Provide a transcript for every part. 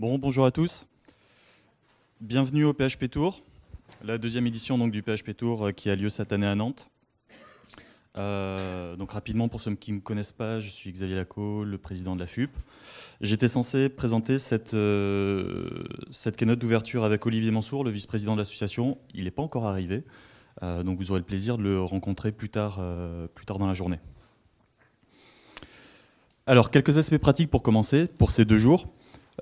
bonjour à tous. Bienvenue au PHP Tour, la deuxième édition donc, du PHP Tour euh, qui a lieu cette année à Nantes. Euh, donc rapidement, pour ceux qui ne me connaissent pas, je suis Xavier Lacot, le président de la FUP. J'étais censé présenter cette, euh, cette keynote d'ouverture avec Olivier Mansour, le vice-président de l'association. Il n'est pas encore arrivé, donc vous aurez le plaisir de le rencontrer plus tard, plus tard dans la journée. Alors, quelques aspects pratiques pour commencer, pour ces deux jours.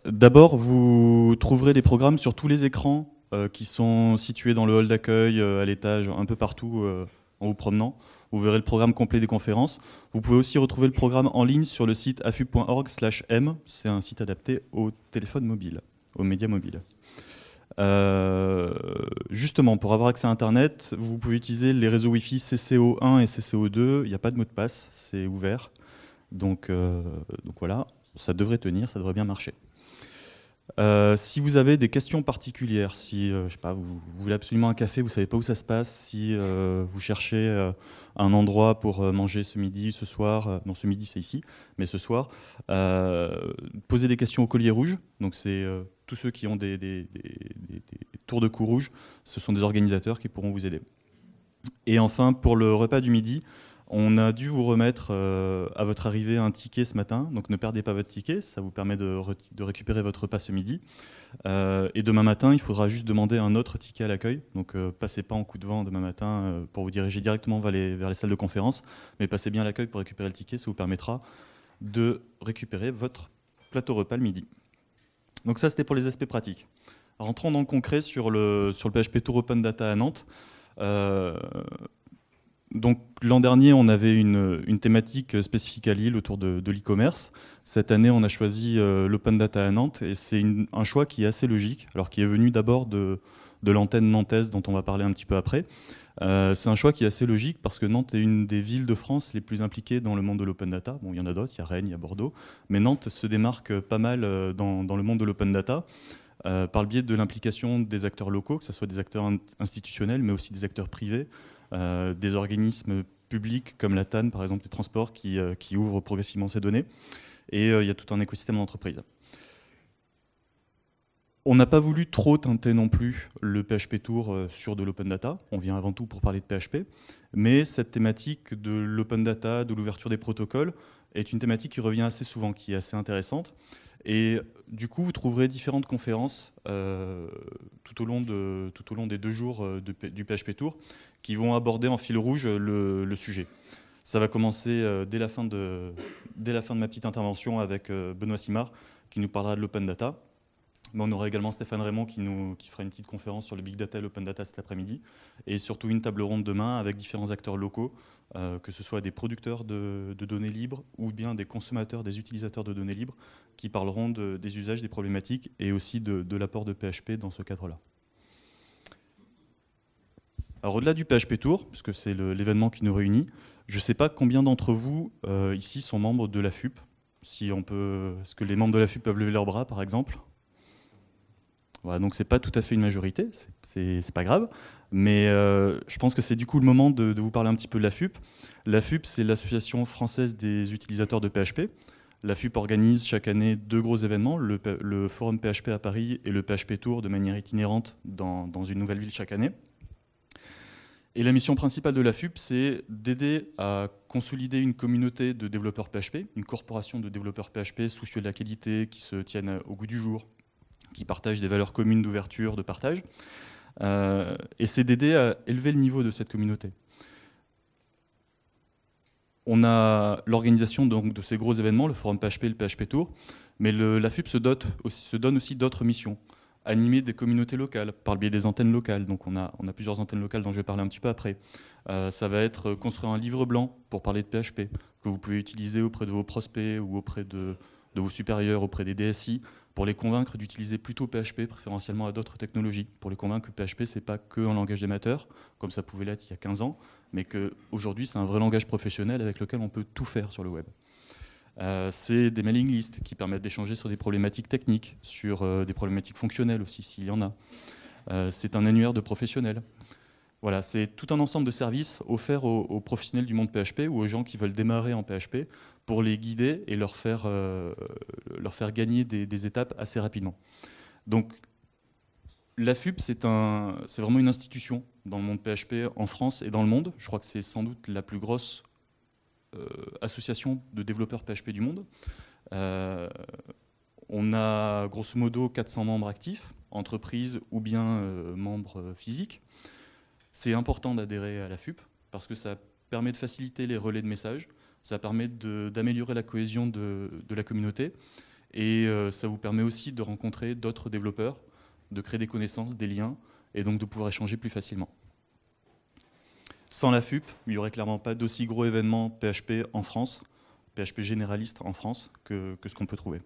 D'abord, vous trouverez des programmes sur tous les écrans euh, qui sont situés dans le hall d'accueil, euh, à l'étage, un peu partout euh, en vous promenant. Vous verrez le programme complet des conférences. Vous pouvez aussi retrouver le programme en ligne sur le site afu.org/m. C'est un site adapté aux téléphones mobile, aux médias mobiles. justement, pour avoir accès à Internet, vous pouvez utiliser les réseaux Wi-Fi CCO1 et CCO2. Il n'y a pas de mot de passe, c'est ouvert. donc voilà, ça devrait tenir, ça devrait bien marcher. Euh, si vous avez des questions particulières, si euh, je pas, vous, voulez absolument un café, vous savez pas où ça se passe, si euh, vous cherchez un endroit pour manger ce midi, ce soir, non ce midi c'est ici, mais ce soir, posez des questions au collier rouge. Donc c'est tous ceux qui ont des, des tours de cou rouge, ce sont des organisateurs qui pourront vous aider. Et enfin pour le repas du midi, on a dû vous remettre euh, à votre arrivée un ticket ce matin, donc ne perdez pas votre ticket, ça vous permet de, récupérer votre repas ce midi. Euh, et demain matin, il faudra juste demander un autre ticket à l'accueil, donc euh, passez pas en coup de vent demain matin pour vous diriger directement vers les, salles de conférence, mais passez bien à l'accueil pour récupérer le ticket, ça vous permettra de récupérer votre plateau repas le midi. Donc ça, c'était pour les aspects pratiques. Rentrons dans le concret sur le, sur le PHP Tour Open Data à Nantes. Donc l'an dernier, on avait une, thématique spécifique à Lille autour de, l'e-commerce. Cette année, on a choisi euh, l'open data à Nantes et c'est un choix qui est assez logique, alors qui est venu d'abord de, l'antenne nantaise dont on va parler un petit peu après. Euh, c'est un choix qui est assez logique parce que Nantes est une des villes de France les plus impliquées dans le monde de l'open data. Bon, il y en a d'autres, il y a Rennes, il y a Bordeaux, mais Nantes se démarque pas mal euh, dans, le monde de l'open data. par le biais de l'implication des acteurs locaux, que ce soit des acteurs institutionnels, mais aussi des acteurs privés, euh, des organismes publics comme la TAN, par exemple, des transports, euh, qui, ouvrent progressivement ces données. Et euh, il y a tout un écosystème d'entreprises. On n'a pas voulu trop teinter non plus le PHP Tour sur de l'open data. On vient avant tout pour parler de PHP. Mais cette thématique de l'open data, de l'ouverture des protocoles, est une thématique qui revient assez souvent, qui est assez intéressante. Et du coup, vous trouverez différentes conférences tout au long, de, tout au long des deux jours euh, du PHP Tour qui vont aborder en fil rouge euh, le, sujet. Ça va commencer euh, dès la, fin de, dès la fin de ma petite intervention avec Benoît Simard qui nous parlera de l'open data on aura également Stéphane Raymond qui, nous, fera une petite conférence sur le Big Data et l'Open Data cet après-midi. Et surtout une table ronde demain avec différents acteurs locaux, euh, que ce soit des producteurs de, données libres ou bien des consommateurs, des utilisateurs de données libres, qui parleront des usages, des problématiques et aussi de, l'apport de PHP dans ce cadre-là. Alors au-delà du PHP Tour, puisque c'est l'événement qui nous réunit, je ne sais pas combien d'entre vous euh, ici sont membres de la FUP. Si est-ce que les membres de la FUP peuvent lever leurs bras, par exemple donc donc c'est pas tout à fait une majorité, c'est pas grave, mais euh, je pense que c'est du coup le moment de, vous parler un petit peu de la FUP. La FUP, c'est l'Association française des utilisateurs de PHP. La FUP organise chaque année deux gros événements, le, Forum PHP à Paris et le PHP Tour de manière itinérante dans, dans une nouvelle ville chaque année. Et la mission principale de la FUP, c'est d'aider à consolider une communauté de développeurs PHP, une corporation de développeurs PHP soucieux de la qualité, qui se tiennent au goût du jour, qui partagent des valeurs communes d'ouverture, de partage. Euh, et c'est d'aider à élever le niveau de cette communauté. On a l'organisation de ces gros événements, le forum PHP et le PHP Tour, mais la FUP se, donne aussi d'autres missions. Animer des communautés locales par le biais des antennes locales, donc on a, plusieurs antennes locales dont je vais parler un petit peu après. Euh, ça va être euh, construire un livre blanc pour parler de PHP, que vous pouvez utiliser auprès de vos prospects ou auprès de vos supérieurs, auprès des DSI, pour les convaincre d'utiliser plutôt PHP, préférentiellement à d'autres technologies, pour les convaincre que PHP, n'est pas que langage d'amateur, comme ça pouvait l'être il y a 15 ans, mais qu'aujourd'hui, c'est un vrai langage professionnel avec lequel on peut tout faire sur le web. Euh, c'est des mailing lists qui permettent d'échanger sur des problématiques techniques, sur euh, des problématiques fonctionnelles aussi, s'il y en a. Euh, c'est un annuaire de professionnels voilà, c'est tout un ensemble de services offerts aux, professionnels du monde PHP ou aux gens qui veulent démarrer en PHP pour les guider et leur faire, euh, gagner des, étapes assez rapidement. Donc, l'AFUP, c'est vraiment une institution dans le monde PHP en France et dans le monde. Je crois que c'est sans doute la plus grosse euh, association de développeurs PHP du monde. Euh, on a grosso modo 400 membres actifs, entreprises ou bien membres physiques. C'est important d'adhérer à la FUP parce que ça permet de faciliter les relais de messages, ça permet d'améliorer la cohésion de, la communauté et euh, ça vous permet aussi de rencontrer d'autres développeurs, de créer des connaissances, des liens et donc de pouvoir échanger plus facilement. Sans la FUP, il n'y aurait clairement pas d'aussi gros événement PHP en France, PHP généraliste en France, que ce qu'on peut trouver.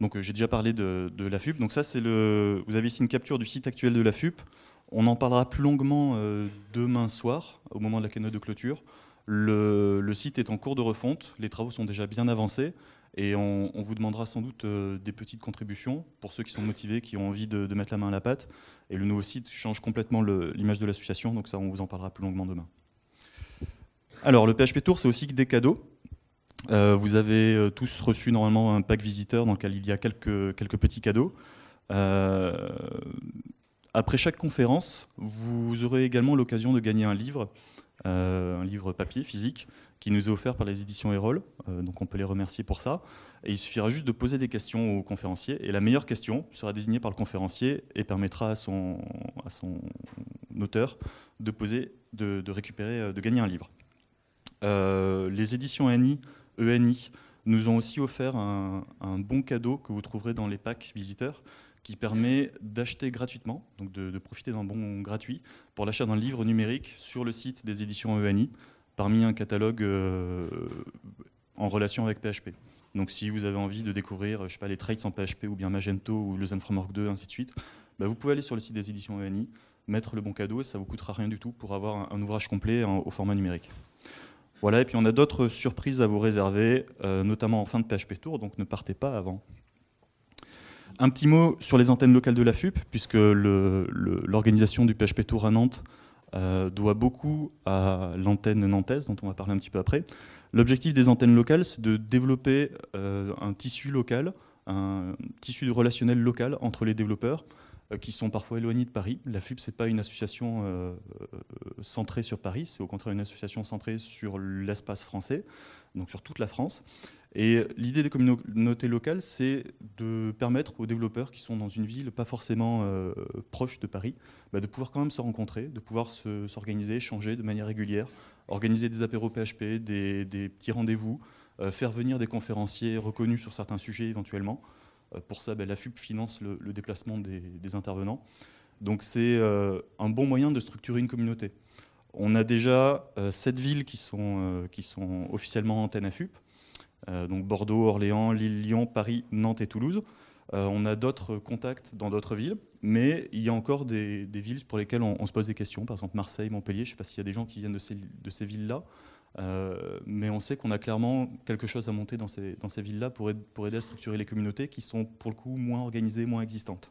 Donc euh, j'ai déjà parlé de, l'AFUP. Donc ça, c'est le. Vous avez ici une capture du site actuel de l'AFUP. On en parlera plus longuement euh, demain soir, au moment de la canoë de clôture. Le, site est en cours de refonte, les travaux sont déjà bien avancés, et on, vous demandera sans doute euh, des petites contributions pour ceux qui sont motivés, qui ont envie de, de mettre la main à la pâte. Et le nouveau site change complètement l'image de l'association, donc ça, on vous en parlera plus longuement demain. Alors, le PHP Tour, c'est aussi des cadeaux. Euh, vous avez euh, tous reçu normalement un pack visiteur dans lequel il y a quelques, quelques petits cadeaux. Euh, après chaque conférence, vous aurez également l'occasion de gagner un livre, un livre papier physique, qui nous est offert par les éditions Erol, donc on peut les remercier pour ça. Et il suffira juste de poser des questions au conférencier, et la meilleure question sera désignée par le conférencier et permettra à son, à son auteur de poser, de, récupérer, de gagner un livre. les éditions Annie ENI nous ont aussi offert un, bon cadeau que vous trouverez dans les packs visiteurs qui permet d'acheter gratuitement, donc de, profiter d'un bon gratuit pour l'achat d'un livre numérique sur le site des éditions ENI parmi un catalogue euh, en relation avec PHP. Donc si vous avez envie de découvrir je sais pas, les traits en PHP ou bien Magento ou Zen Framework 2, ainsi de suite, bah, vous pouvez aller sur le site des éditions ENI, mettre le bon cadeau et ça ne vous coûtera rien du tout pour avoir un, ouvrage complet au format numérique. Voilà, et puis on a d'autres surprises à vous réserver, euh, notamment en fin de PHP Tour, donc ne partez pas avant. Un petit mot sur les antennes locales de la FUP, puisque l'organisation du PHP Tour à Nantes euh, doit beaucoup à l'antenne nantaise, dont on va parler un petit peu après. L'objectif des antennes locales, c'est de développer euh, un tissu local, un tissu relationnel local entre les développeurs, euh, qui sont parfois éloignés de Paris. La FUP, ce n'est pas une association euh, euh, centrée sur Paris, c'est au contraire une association centrée sur l'espace français, donc sur toute la France. Et l'idée des communautés locales, c'est de permettre aux développeurs qui sont dans une ville pas forcément proche de Paris, bah, de pouvoir quand même se rencontrer, de pouvoir s'organiser, échanger de manière régulière, organiser des apéros PHP, des, petits rendez-vous, faire venir des conférenciers reconnus sur certains sujets éventuellement. Euh, pour ça, ben, l'AFUP finance le, déplacement des, intervenants. Donc c'est euh, un bon moyen de structurer une communauté. On a déjà euh, sept villes qui sont, qui sont officiellement antennes à FUP. donc Bordeaux, Orléans, Lille, Lyon, Paris, Nantes et Toulouse. on a d'autres contacts dans d'autres villes, mais il y a encore des, villes pour lesquelles on, se pose des questions. Par exemple, Marseille, Montpellier, je ne sais pas s'il y a des gens qui viennent de ces, de ces villes-là. Euh, mais on sait qu'on a clairement quelque chose à monter dans ces, villes-là pour, aider à structurer les communautés qui sont pour le coup moins organisées, moins existantes.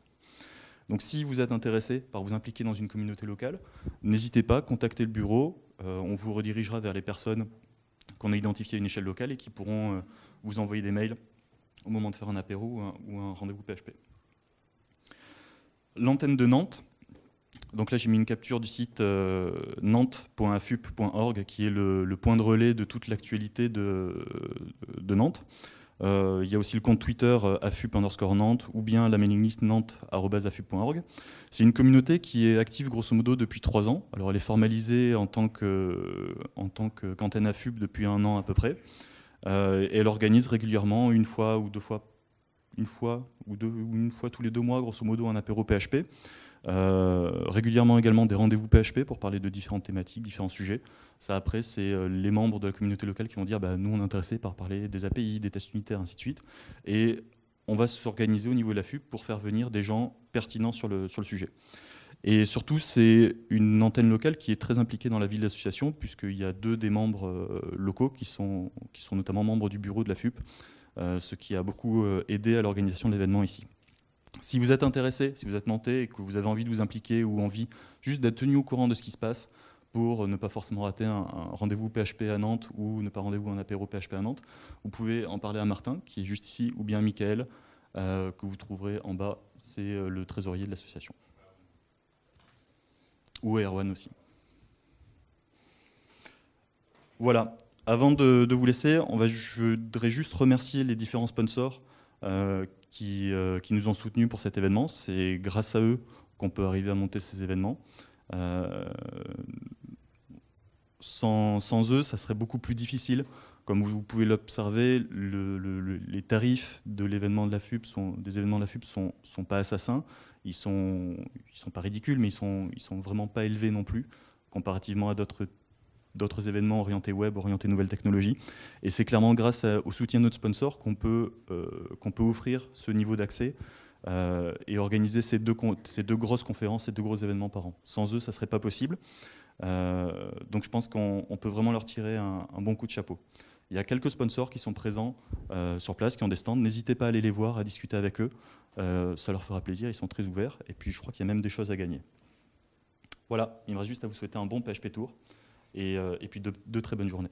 Donc si vous êtes intéressé par vous impliquer dans une communauté locale, n'hésitez pas, contactez le bureau, euh, on vous redirigera vers les personnes qu'on a identifiées à une échelle locale et qui pourront euh, vous envoyer des mails au moment de faire un apéro ou un rendez-vous PHP. L'antenne de Nantes, donc là, j'ai mis une capture du site euh, nantes.afup.org, qui est le, point de relais de toute l'actualité de, Nantes. Euh, il y a aussi le compte Twitter euh, afup underscore Nantes ou bien la mailing list nantes.afup.org. C'est une communauté qui est active grosso modo depuis trois ans. Alors elle est formalisée en tant qu'antenne afup depuis un an à peu près. elle organise régulièrement une fois ou deux fois, une fois ou deux, une fois tous les deux mois grosso modo un apéro PHP. Euh, régulièrement également des rendez-vous PHP pour parler de différentes thématiques, différents sujets. Ça après, c'est euh, les membres de la communauté locale qui vont dire bah, nous on est intéressés par parler des API, des tests unitaires, ainsi de suite. Et on va s'organiser au niveau de la FUP pour faire venir des gens pertinents sur le, sujet. Et surtout, c'est une antenne locale qui est très impliquée dans la ville de l'association, puisqu'il y a deux des membres euh, locaux qui sont, qui sont notamment membres du bureau de la FUP, ce qui a beaucoup aidé à l'organisation de l'événement ici. Si vous êtes intéressé, si vous êtes nantais et que vous avez envie de vous impliquer ou envie juste d'être tenu au courant de ce qui se passe pour ne pas forcément rater un, rendez-vous PHP à Nantes ou ne pas rendez-vous un apéro PHP à Nantes, vous pouvez en parler à Martin qui est juste ici ou bien à Michael euh, que vous trouverez en bas, c'est euh, le trésorier de l'association. Ou à Erwan aussi. Voilà, avant de, vous laisser, je voudrais juste remercier les différents sponsors. Euh, euh, qui, nous ont soutenus pour cet événement. C'est grâce à eux qu'on peut arriver à monter ces événements. Euh, sans, eux, ça serait beaucoup plus difficile. Comme vous, pouvez l'observer, les tarifs de l'événement de la FUB sont, des événements de la FUP sont, sont pas assassins. Ils sont, ils sont pas ridicules, mais ils sont, ils sont vraiment pas élevés non plus, comparativement à d'autres d'autres événements orientés web, orientés nouvelles technologies. Et c'est clairement grâce au soutien de notre sponsor qu'on peut, euh, qu'on peut offrir ce niveau d'accès euh, et organiser ces deux, ces deux grosses conférences, ces deux gros événements par an. Sans eux, ça ne serait pas possible. Euh, donc je pense qu'on peut vraiment leur tirer un, bon coup de chapeau. Il y a quelques sponsors qui sont présents sur place, qui ont des stands. N'hésitez pas à aller les voir, à discuter avec eux. ça leur fera plaisir, ils sont très ouverts. Et puis je crois qu'il y a même des choses à gagner. Voilà, il me reste juste à vous souhaiter un bon PHP Tour. Euh, et, puis de très bonnes journées.